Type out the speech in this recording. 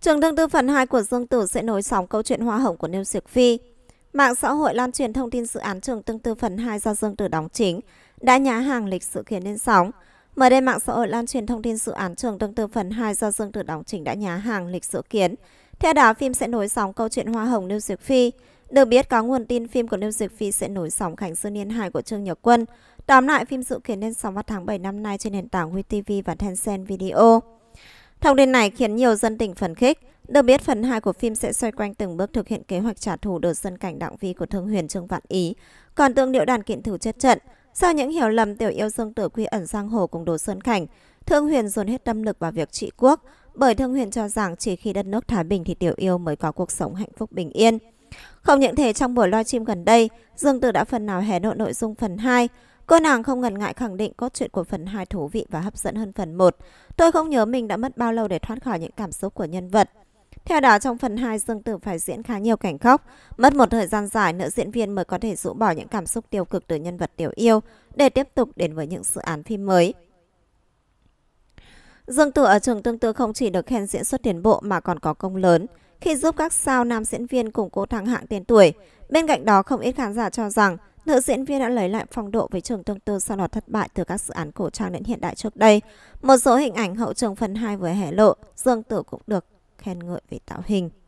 Trường đương tư phần 2 của Dương Tử sẽ nối sóng câu chuyện hoa hồng của Niêu Diệc Phi. Mạng xã hội lan truyền thông tin dự án trường tương tư phần 2 do Dương Tử đóng chính, đã nhá hàng lịch sự khiến lên sóng. Mới đây mạng xã hội lan truyền thông tin dự án trường tương tư phần 2 do Dương Tử đóng chính đã nhá hàng lịch sự kiến. Theo đó, phim sẽ nối sóng câu chuyện hoa hồng Niêu Diệc Phi. Được biết có nguồn tin phim của Niêu Diệc Phi sẽ nối sóng Khánh Dương Niên Hải của Trương Nhật Quân. Tóm lại, phim dự kiến lên sóng vào tháng 7 năm nay trên nền tảng WeTV và Tencent Video. Thông tin này khiến nhiều dân tỉnh phấn khích. Được biết phần 2 của phim sẽ xoay quanh từng bước thực hiện kế hoạch trả thù đợt dân cảnh đặng vi của thương huyền Trương Vạn Ý, còn tương điệu đàn kiện thủ chết trận. Sau những hiểu lầm tiểu yêu Dương Tử Quy ẩn giang hồ cùng Đồ Sơn Cảnh, Thương Huyền dồn hết tâm lực vào việc trị quốc, bởi Thương Huyền cho rằng chỉ khi đất nước thái bình thì tiểu yêu mới có cuộc sống hạnh phúc bình yên. Không những thế trong buổi livestream gần đây, Dương Tử đã phần nào hé lộ nội dung phần 2, Cô nàng không ngần ngại khẳng định cốt truyện của phần 2 thú vị và hấp dẫn hơn phần 1. Tôi không nhớ mình đã mất bao lâu để thoát khỏi những cảm xúc của nhân vật. Theo đó, trong phần 2, Dương Tử phải diễn khá nhiều cảnh khóc. Mất một thời gian dài, nữ diễn viên mới có thể rũ bỏ những cảm xúc tiêu cực từ nhân vật tiểu yêu để tiếp tục đến với những dự án phim mới. Dương Tử ở trường tương tư không chỉ được khen diễn xuất tiến bộ mà còn có công lớn khi giúp các sao nam diễn viên cùng cố thăng hạng tiền tuổi. Bên cạnh đó, không ít khán giả cho rằng Nữ diễn viên đã lấy lại phong độ với trường tương tư sau loạt thất bại từ các dự án cổ trang đến hiện đại trước đây. Một số hình ảnh hậu trường phần 2 vừa hé lộ, Dương Tử cũng được khen ngợi về tạo hình.